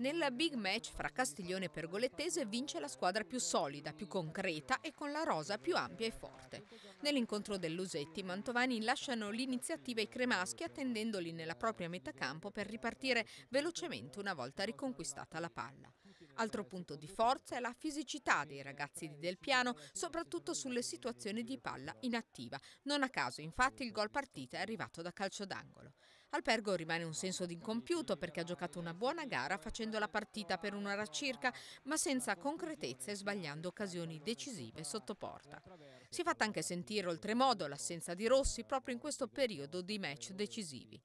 Nella big match fra Castiglione e Pergolettese vince la squadra più solida, più concreta e con la rosa più ampia e forte. Nell'incontro dell'Usetti, Mantovani lasciano l'iniziativa ai cremaschi attendendoli nella propria metacampo per ripartire velocemente una volta riconquistata la palla. Altro punto di forza è la fisicità dei ragazzi di Del Piano, soprattutto sulle situazioni di palla inattiva. Non a caso, infatti, il gol partita è arrivato da calcio d'angolo. Alpergo rimane un senso di incompiuto perché ha giocato una buona gara facendo la partita per un'ora circa, ma senza concretezza e sbagliando occasioni decisive sotto porta. Si è fatta anche sentire oltremodo l'assenza di Rossi proprio in questo periodo di match decisivi.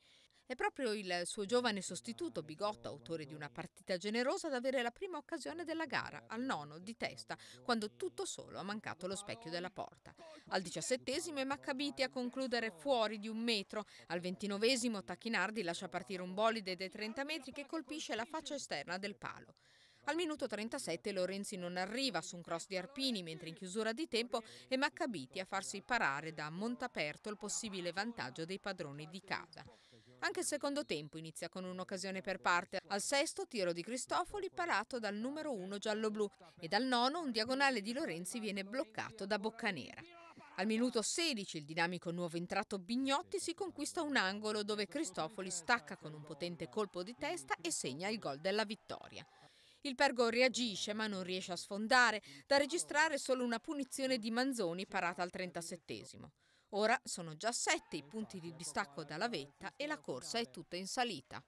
È proprio il suo giovane sostituto Bigotto, autore di una partita generosa, ad avere la prima occasione della gara, al nono, di testa, quando tutto solo ha mancato lo specchio della porta. Al diciassettesimo è Maccabiti a concludere fuori di un metro, al ventinovesimo Tacchinardi lascia partire un bolide dei 30 metri che colpisce la faccia esterna del palo. Al minuto 37 Lorenzi non arriva su un cross di Arpini, mentre in chiusura di tempo è Maccabiti a farsi parare da Montaperto il possibile vantaggio dei padroni di casa. Anche il secondo tempo inizia con un'occasione per parte. Al sesto tiro di Cristofoli parato dal numero uno giallo-blu e dal nono un diagonale di Lorenzi viene bloccato da Boccanera. Al minuto 16 il dinamico nuovo entrato Bignotti si conquista un angolo dove Cristofoli stacca con un potente colpo di testa e segna il gol della vittoria. Il Pergo reagisce ma non riesce a sfondare, da registrare solo una punizione di Manzoni parata al 37 Ora sono già sette i punti di distacco dalla vetta e la corsa è tutta in salita.